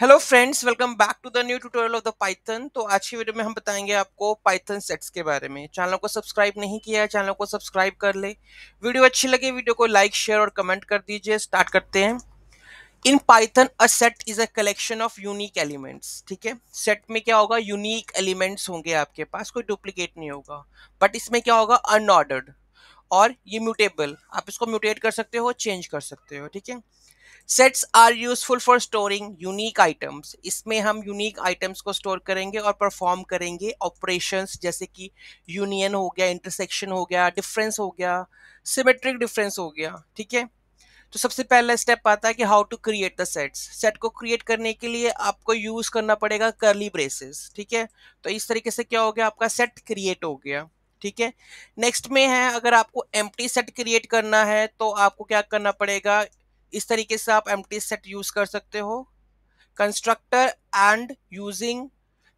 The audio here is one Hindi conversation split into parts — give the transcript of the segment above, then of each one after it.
Hello friends welcome back to the new tutorial of the Python तो आज की वीडियो में हम बताएंगे आपको पाइथन सेट्स के बारे में चैनल को सब्सक्राइब नहीं किया है चैनल को सब्सक्राइब कर ले वीडियो अच्छी लगे वीडियो को लाइक शेयर और कमेंट कर दीजिए स्टार्ट करते हैं in Python a set is a collection of unique elements ठीक है सेट में क्या होगा यूनिक एलिमेंट्स होंगे आपके पास कोई डुप्लीकेट नहीं होगा बट इसमें क्या होगा अनऑर्डर्ड और ये म्यूटेबल आप इसको म्यूटेट कर सकते हो चेंज कर सकते हो ठीक है sets are useful for storing unique items इसमें हम यूनिक आइटम्स को स्टोर करेंगे और परफॉर्म करेंगे ऑपरेशंस जैसे कि यूनियन हो गया इंटरसेक्शन हो गया डिफरेंस हो गया सिमेट्रिक डिफरेंस हो गया ठीक है तो सबसे पहला स्टेप आता है कि how to create the sets set को क्रिएट करने के लिए आपको यूज़ करना पड़ेगा करली ब्रेसेस ठीक है तो इस तरीके से क्या हो गया आपका सेट क्रिएट हो गया ठीक है नेक्स्ट में है अगर आपको एम्प्टी सेट क्रिएट करना है तो आपको क्या करना पड़ेगा इस तरीके से आप एम्प्टी सेट यूज कर सकते हो constructor and using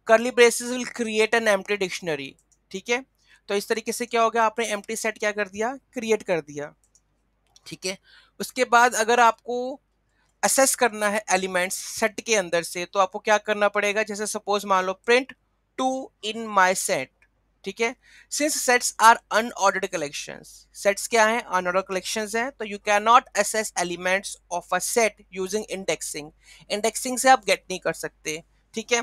curly braces will create an empty dictionary ठीक है तो इस तरीके से क्या हो गया आपने एम्प्टी सेट क्या कर दिया क्रिएट कर दिया ठीक है उसके बाद अगर आपको असेस करना है एलिमेंट्स सेट के अंदर से तो आपको क्या करना पड़ेगा जैसे सपोज मान लो print two in my set ठीक है since sets are unordered collections sets क्या हैं अनऑर्डर कलेक्शंस हैं तो you can not access elements of a set using indexing indexing से आप गेट नहीं कर सकते ठीक है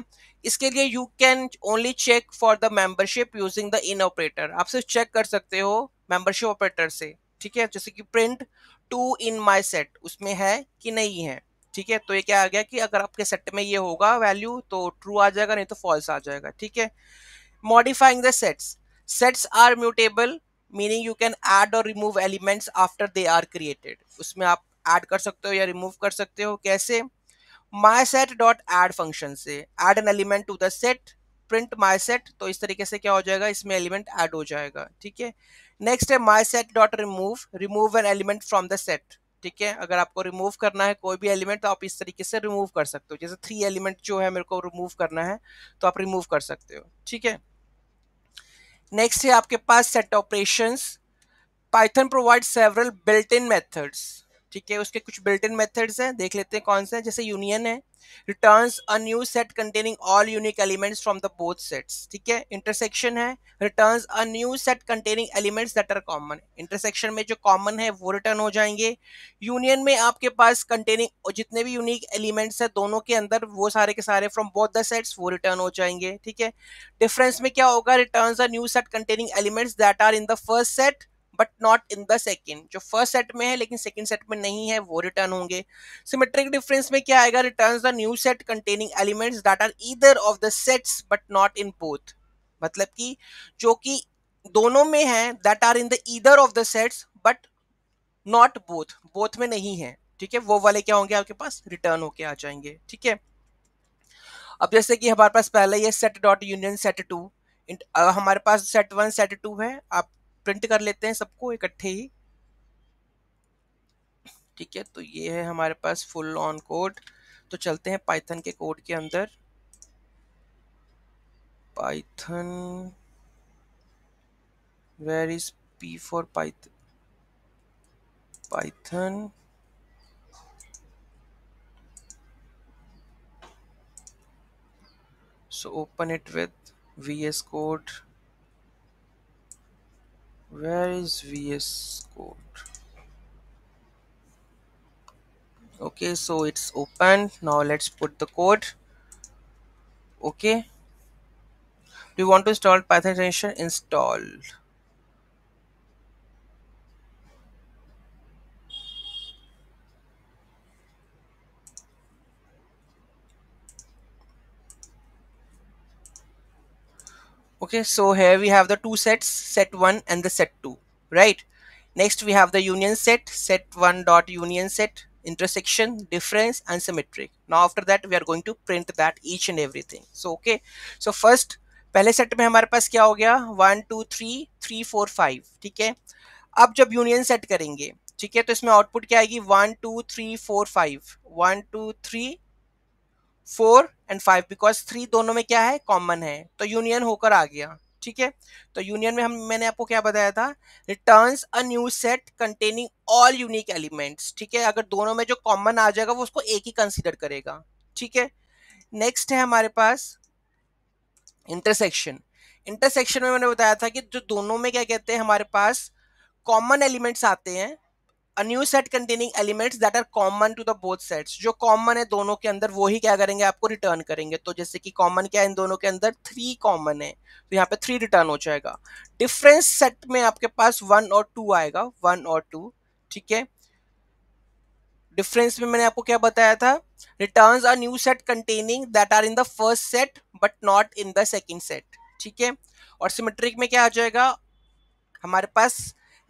इसके लिए you can only check for the membership using the in operator आप सिर्फ चेक कर सकते हो मेंबरशिप ऑपरेटर से ठीक है जैसे कि print two in my set उसमें है कि नहीं है ठीक है तो ये क्या आ गया कि अगर आपके सेट में ये होगा वैल्यू तो ट्रू आ जाएगा नहीं तो फॉल्स आ जाएगा ठीक है modifying the sets sets are mutable meaning you can add or remove elements after they are created usme aap add kar sakte ho ya remove kar sakte ho kaise my set dot add function se add an element to the set print my set to is tarike se kya ho jayega isme element add ho jayega theek hai next hai my set dot remove remove an element from the set ठीक है अगर आपको रिमूव करना है कोई भी एलिमेंट तो आप इस तरीके से रिमूव कर सकते हो जैसे थ्री एलिमेंट जो है मेरे को रिमूव करना है तो आप रिमूव कर सकते हो ठीक है नेक्स्ट है आपके पास set operations Python provide several built in methods ठीक है उसके कुछ बिल्ट इन मेथड्स हैं देख लेते हैं कौन से हैं जैसे यूनियन है return a new set containing all unique elements from the both sets ठीक है इंटरसेक्शन है return a new set containing elements that are common intersection में जो कॉमन है वो रिटर्न हो जाएंगे यूनियन में आपके पास कंटेनिंग जितने भी यूनिक एलिमेंट्स है दोनों के अंदर वो सारे के सारे फ्रॉम बोथ द सेट्स वो रिटर्न हो जाएंगे ठीक है डिफरेंस में क्या होगा return a new set containing elements that are in the first set but not in the second जो फर्स्ट सेट में है लेकिन सेकेंड सेट में नहीं है वो रिटर्न होंगे सिमेट्रिक डिफरेंस में क्या आएगा return the new set containing elements that are either of the sets but not in both मतलब कि जो कि दोनों में है that are in the either of the sets but not both both में नहीं है ठीक है वो वाले क्या होंगे आपके पास रिटर्न होके आ जाएंगे ठीक है अब जैसे कि हमारे पास पहले ये set dot union set two हमारे पास सेट वन सेट टू है आप प्रिंट कर लेते हैं सबको इकट्ठे ही ठीक है तो ये है हमारे पास फुल ऑन कोड तो चलते हैं पाइथन के कोड के अंदर Python where is P for Python Python so open it with VS एस कोड where is vs code okay so it's open now let's put the code okay do you want to install python extension install okay so here we have the two sets set 1 and the set 2 right next we have the union set set 1 dot union set intersection difference and symmetric now after that we are going to print that each and everything so okay so first पहले सेट में हमारे पास क्या हो गया one two three three four five ठीक है अब जब यूनियन सेट करेंगे ठीक है तो इसमें आउटपुट क्या आएगी one two three four five one two three four and five because three दोनों में क्या है कॉमन है तो यूनियन होकर आ गया ठीक है तो यूनियन में हम मैंने आपको क्या बताया था return a new set containing all unique elements ठीक है अगर दोनों में जो कॉमन आ जाएगा वो उसको एक ही कंसिडर करेगा ठीक है नेक्स्ट है हमारे पास इंटरसेक्शन इंटरसेक्शन में मैंने बताया था कि जो दोनों में क्या कहते हैं हमारे पास कॉमन एलिमेंट्स आते हैं a new set containing elements that are common to the both sets जो common है दोनों के अंदर वो क्या करेंगे आपको return करेंगे तो जैसे कि common क्या है इन दोनों के अंदर थ्री common है तो यहाँ पे थ्री return हो जाएगा difference set में आपके पास वन और टू आएगा वन और टू ठीक है डिफरेंस में मैंने आपको क्या बताया था return a new set containing that are in the first set but not in the second set ठीक है और सिमेट्रिक में क्या आ जाएगा हमारे पास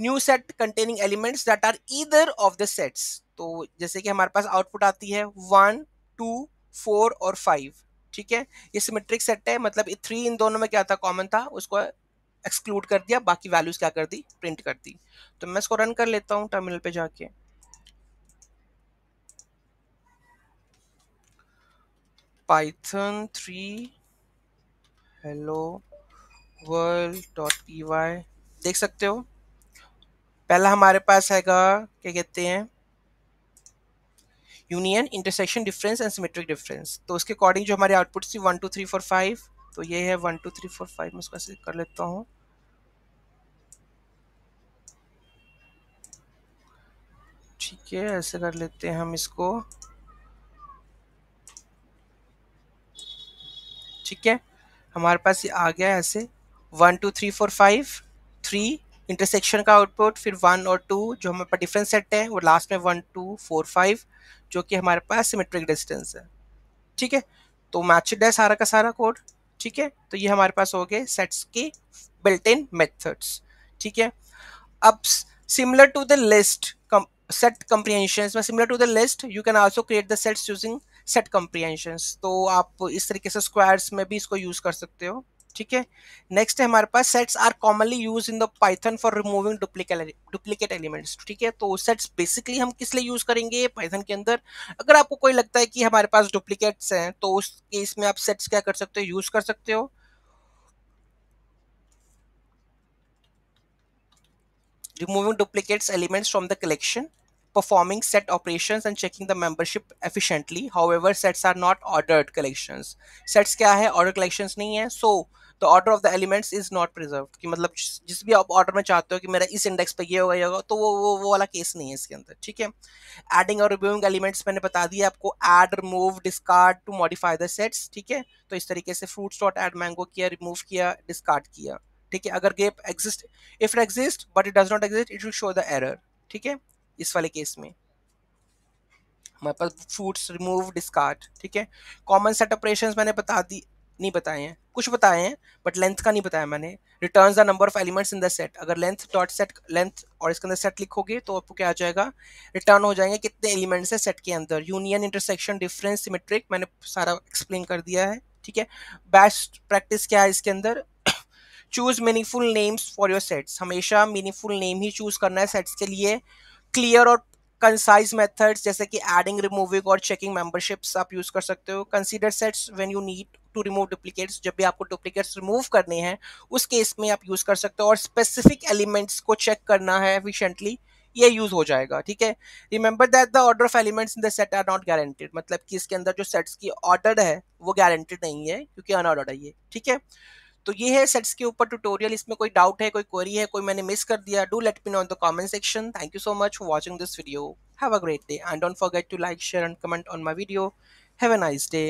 new set containing elements that are either of the sets तो जैसे कि हमारे पास आउटपुट आती है वन टू फोर और फाइव ठीक है ये सिमेट्रिक सेट है मतलब थ्री इन दोनों में क्या था कॉमन था उसको एक्सक्लूड कर दिया बाकी वैल्यूज क्या कर दी प्रिंट कर दी तो मैं इसको रन कर लेता हूँ टर्मिनल पे जाके Python three hello world dot E Y देख सकते हो पहला हमारे पास हैगा क्या कहते हैं union intersection difference and symmetric difference तो उसके अकॉर्डिंग जो हमारे आउटपुट थी one two three four five तो ये है one two three four five मैं उसको ऐसे कर लेता हूँ ठीक है ऐसे कर लेते हैं हम इसको ठीक है हमारे पास ये आ गया ऐसे one two three four five three intersection का आउटपुट फिर वन और टू जो हमारे पास डिफरेंस सेट है और लास्ट में वन टू फोर फाइव जो कि हमारे पास सिमेट्रिक डिस्टेंस है ठीक है तो मैचड है सारा का सारा कोड ठीक है तो ये हमारे पास हो गए सेट्स के बिल्ट इन मेथड्स ठीक है अब similar to the list set set में similar to the list you can also create the sets using set comprehensions तो आप इस तरीके से स्क्वायर्स में भी इसको यूज़ कर सकते हो ठीक है नेक्स्ट है हमारे पास sets are commonly use in the Python for removing duplicate elements ठीक है तो सेट्स बेसिकली हम किस लिए यूज करेंगे पाइथन के अंदर अगर आपको कोई लगता है कि हमारे पास डुप्लीकेट्स हैं तो उस केस में आप सेट्स क्या कर सकते हो यूज कर सकते हो removing duplicates elements from the collection performing set operations and checking the membership efficiently. However, sets are not ordered collections. Sets क्या है order collections नहीं है. So the order of the elements is not preserved. कि मतलब जिस भी आप order में चाहते हो कि मेरा इस index पे ये होगा ये होगा तो वो वो वो वाला case नहीं है इसके अंदर ठीक है Adding और removing elements मैंने बता दिया आपको add, remove, discard to modify the sets ठीक है तो इस तरीके से fruits dot add mango किया remove किया discard किया ठीक है अगर gap exist if it exist but it does not exist it will show the error ठीक है इस वाले केस में हमारे पास फूड्स रिमूव डिस्कार्ड ठीक है कॉमन सेट ऑपरेशन मैंने बता दी नहीं बताए हैं कुछ बताए हैं बट लेंथ का नहीं बताया मैंने return the number of elements in the set अगर लेंथ डॉट सेट लेंथ और इसके अंदर सेट लिखोगे तो आपको क्या आ जाएगा रिटर्न हो जाएंगे कितने एलिमेंट्स हैं सेट के अंदर यूनियन इंटरसेक्शन डिफरेंस सिमेट्रिक मैंने सारा एक्सप्लेन कर दिया है ठीक है बेस्ट प्रैक्टिस क्या है इसके अंदर choose meaningful names for your sets हमेशा मीनिंगफुल नेम ही चूज करना है सेट्स के लिए क्लियर और कंसाइज मेथड्स जैसे कि एडिंग रिमूविंग और चेकिंग मेंबरशिप्स आप यूज़ कर सकते हो consider sets when you need to remove duplicates जब भी आपको डुप्लीकेट्स रिमूव करने हैं उस केस में आप यूज़ कर सकते हो और स्पेसिफिक एलिमेंट्स को चेक करना है एफिशेंटली ये यूज हो जाएगा ठीक है remember that the order of elements in the set are not guaranteed मतलब कि इसके अंदर जो सेट्स की ऑर्डर है वो गारंटेड नहीं है क्योंकि अनऑर्डर है ये ठीक है तो ये है सेट्स के ऊपर ट्यूटोरियल इसमें कोई डाउट है कोई क्वेरी है कोई मैंने मिस कर दिया do let me know in the comment section thank you so much for watching this video have a great day and don't forget to like share and comment on my video have a nice day